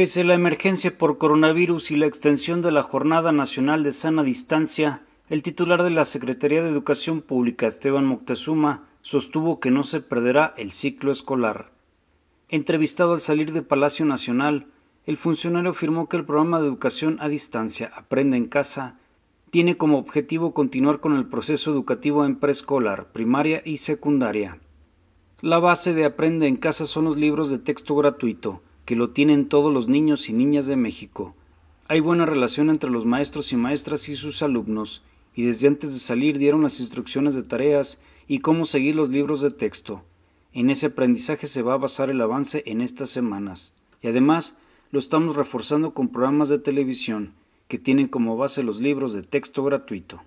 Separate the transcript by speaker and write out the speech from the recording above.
Speaker 1: Pese a la emergencia por coronavirus y la extensión de la Jornada Nacional de Sana Distancia, el titular de la Secretaría de Educación Pública, Esteban Moctezuma, sostuvo que no se perderá el ciclo escolar. Entrevistado al salir de Palacio Nacional, el funcionario afirmó que el programa de educación a distancia Aprende en casa tiene como objetivo continuar con el proceso educativo en preescolar, primaria y secundaria. La base de Aprende en casa son los libros de texto gratuito, que lo tienen todos los niños y niñas de México. Hay buena relación entre los maestros y maestras y sus alumnos, y desde antes de salir dieron las instrucciones de tareas y cómo seguir los libros de texto. En ese aprendizaje se va a basar el avance en estas semanas. Y además, lo estamos reforzando con programas de televisión que tienen como base los libros de texto gratuito.